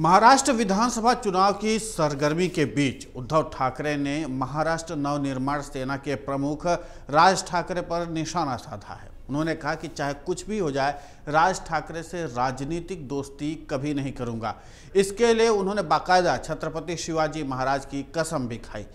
महाराष्ट्र विधानसभा चुनाव की सरगर्मी के बीच उद्धव ठाकरे ने महाराष्ट्र नवनिर्माण सेना के प्रमुख राज ठाकरे पर निशाना साधा है उन्होंने कहा कि चाहे कुछ भी हो जाए राज ठाकरे से राजनीतिक दोस्ती कभी नहीं करूंगा इसके लिए उन्होंने बाकायदा छत्रपति शिवाजी महाराज की कसम भी खाई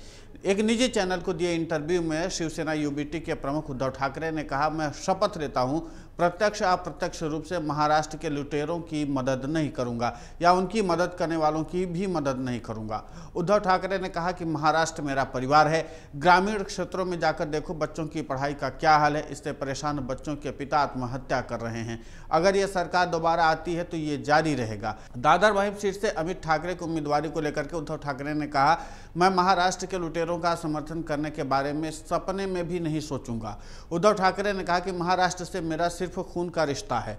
एक निजी चैनल को दिए इंटरव्यू में शिवसेना यूबीटी के प्रमुख उद्धव ठाकरे ने कहा मैं शपथ लेता हूं प्रत्यक्ष अप्रत्यक्ष रूप से महाराष्ट्र के लुटेरों की मदद नहीं करूंगा या उनकी मदद करने वालों की भी मदद नहीं करूंगा उद्धव ठाकरे ने कहा कि महाराष्ट्र मेरा परिवार है ग्रामीण क्षेत्रों में जाकर देखो बच्चों की पढ़ाई का क्या हाल है इससे परेशान बच्चों के पिता आत्महत्या कर रहे हैं अगर ये सरकार दोबारा आती है तो ये जारी रहेगा दादर वाहिब सीट से अमित ठाकरे की उम्मीदवारी को लेकर के उद्धव ठाकरे ने कहा मैं महाराष्ट्र के लुटेरों का समर्थन करने के बारे में सपने में भी नहीं सोचूंगा उद्धव ठाकरे ने कहा कि महाराष्ट्र से मेरा सिर्फ खून का रिश्ता है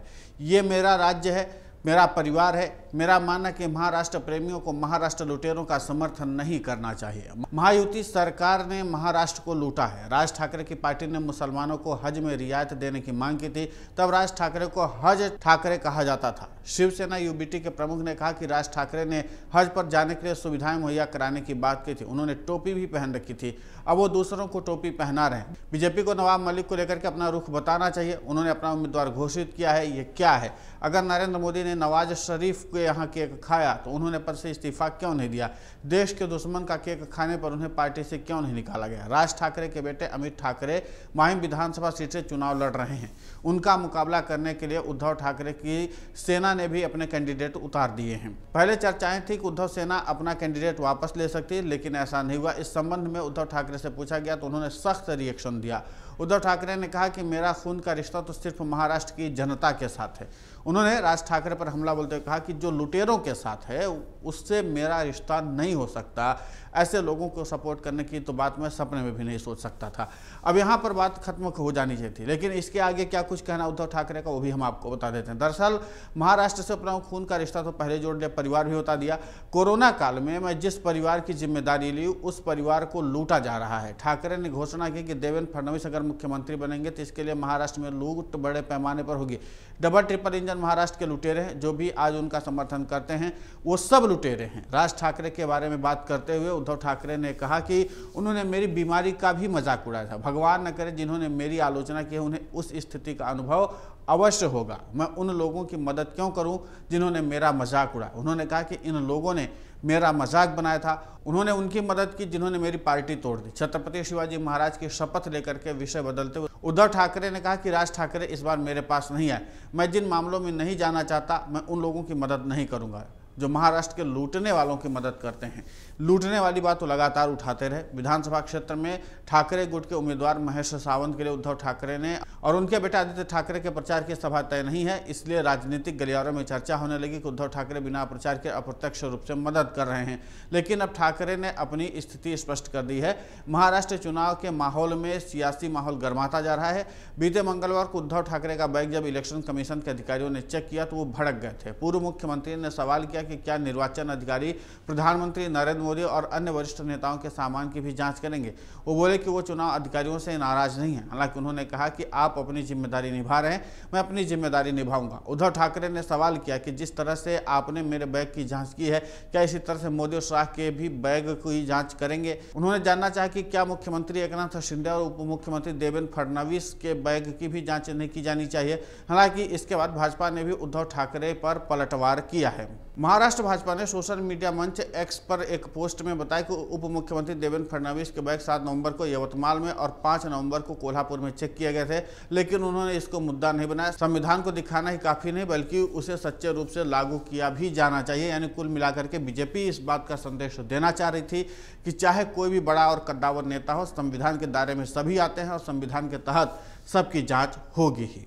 ये मेरा राज्य है मेरा परिवार है मेरा मानना कि महाराष्ट्र प्रेमियों को महाराष्ट्र लुटेरों का समर्थन नहीं करना चाहिए महायुति सरकार ने महाराष्ट्र को लूटा है राज ठाकरे की पार्टी ने मुसलमानों को हज में रियायत देने की मांग की थी तब राज ठाकरे को हज ठाकरे कहा जाता था शिवसेना यूबीटी के प्रमुख ने कहा कि राज ठाकरे ने हज पर जाने के लिए सुविधाएं मुहैया कराने की बात की थी उन्होंने टोपी भी पहन रखी थी अब वो दूसरों को टोपी पहना रहे हैं बीजेपी को नवाब मलिक को लेकर के अपना रुख बताना चाहिए उन्होंने अपना उम्मीदवार घोषित किया है ये क्या है अगर नरेंद्र मोदी ने ने नवाज शरीफ के यहाँ केक खाया तो उन्होंने पर से इस्तीफा क्यों नहीं दिया देश के दुश्मन का केक खाने पर उन्हें पार्टी से क्यों नहीं निकाला गया राज ठाकरे के बेटे अमित ठाकरे माहिम विधानसभा सीट से चुनाव लड़ रहे हैं उनका मुकाबला करने के लिए उद्धव ठाकरे की सेना ने भी अपने कैंडिडेट उतार दिए हैं पहले चर्चाएं थी कि उद्धव सेना अपना कैंडिडेट वापस ले सकती है लेकिन ऐसा नहीं हुआ इस संबंध में उद्धव ठाकरे से पूछा गया तो उन्होंने सख्त रिएक्शन दिया उद्धव ठाकरे ने कहा कि मेरा खून का रिश्ता तो सिर्फ महाराष्ट्र की जनता के साथ है उन्होंने राज ठाकरे पर पर हमला बोलते हुए कहा कि जो लुटेरों के साथ है उससे मेरा रिश्ता नहीं हो सकता ऐसे लोगों को सपोर्ट करने की तो बात मैं सपने में भी नहीं सोच सकता था अब यहाँ पर बात खत्म हो जानी चाहिए थी लेकिन इसके आगे क्या कुछ कहना उद्धव ठाकरे का वो भी हम आपको बता देते हैं दरअसल महाराष्ट्र से प्रमुख खून का रिश्ता तो पहले जोड़ लिया परिवार भी बता दिया कोरोना काल में मैं जिस परिवार की जिम्मेदारी ली उस परिवार को लूटा जा रहा है ठाकरे ने घोषणा की कि देवेंद्र फडणवीस अगर मुख्यमंत्री बनेंगे तो इसके लिए महाराष्ट्र में लूट बड़े पैमाने पर होगी डबल ट्रिपल इंजन महाराष्ट्र के लुटेरे हैं जो भी आज उनका समर्थन करते हैं वो सब लुटेरे हैं राज ठाकरे के बारे में बात करते हुए उद्धव ठाकरे ने कहा कि उन्होंने मेरी बीमारी का भी मजाक उड़ाया था भगवान न करे जिन्होंने मेरी आलोचना की उन्हें उस स्थिति का अनुभव अवश्य होगा मैं उन लोगों की मदद क्यों करूं जिन्होंने मेरा मजाक उड़ाया उन्होंने कहा कि इन लोगों ने मेरा मजाक बनाया था उन्होंने उनकी मदद की जिन्होंने मेरी पार्टी तोड़ दी छत्रपति शिवाजी महाराज की शपथ लेकर के विषय बदलते हुए उद्धव ठाकरे ने कहा कि राज ठाकरे इस बार मेरे पास नहीं आए मैं जिन मामलों में नहीं जाना चाहता मैं उन लोगों की मदद नहीं करूँगा जो महाराष्ट्र के लूटने वालों की मदद करते हैं लूटने वाली बात तो लगातार उठाते रहे विधानसभा क्षेत्र में ठाकरे गुट के उम्मीदवार महेश सावंत के लिए उद्धव ठाकरे ने और उनके बेटा आदित्य ठाकरे के प्रचार की सभा तय नहीं है इसलिए राजनीतिक गलियारों में चर्चा होने लगी कि उद्धव ठाकरे बिना प्रचार के अप्रत्यक्ष रूप से मदद कर रहे हैं लेकिन अब ठाकरे ने अपनी स्थिति स्पष्ट कर दी है महाराष्ट्र चुनाव के माहौल में सियासी माहौल गर्माता जा रहा है बीते मंगलवार को उद्धव ठाकरे का बैग जब इलेक्शन कमीशन के अधिकारियों ने चेक किया तो वो भड़क गए थे पूर्व मुख्यमंत्री ने सवाल किया किया कि क्या निर्वाचन अधिकारी प्रधानमंत्री नरेंद्र मोदी और अन्य वरिष्ठ नेताओं के सामान की भी जांच करेंगे वो बोले कि वो चुनाव अधिकारियों से नाराज नहीं है हालांकि उन्होंने कहा कि आप अपनी जिम्मेदारी निभा रहे हैं मैं अपनी जिम्मेदारी निभाऊंगा उद्धव ठाकरे ने सवाल किया कि जिस तरह से आपने मेरे बैग की जाँच की है क्या इसी तरह से मोदी और शाह के भी बैग की जाँच करेंगे उन्होंने जानना चाहा कि क्या मुख्यमंत्री एक शिंदे और उप मुख्यमंत्री देवेंद्र फडणवीस के बैग की भी जाँच नहीं की जानी चाहिए हालांकि इसके बाद भाजपा ने भी उद्धव ठाकरे पर पलटवार किया है महाराष्ट्र भाजपा ने सोशल मीडिया मंच एक्स पर एक पोस्ट में बताया कि उप मुख्यमंत्री देवेंद्र फडणवीस के बैग सात नवंबर को यवतमाल में और पाँच नवंबर को कोल्हापुर में चेक किए गए थे लेकिन उन्होंने इसको मुद्दा नहीं बनाया संविधान को दिखाना ही काफ़ी नहीं बल्कि उसे सच्चे रूप से लागू किया भी जाना चाहिए यानी कुल मिलाकर के बीजेपी इस बात का संदेश देना चाह रही थी कि चाहे कोई भी बड़ा और कद्दावर नेता हो संविधान के दायरे में सभी आते हैं और संविधान के तहत सबकी जाँच होगी ही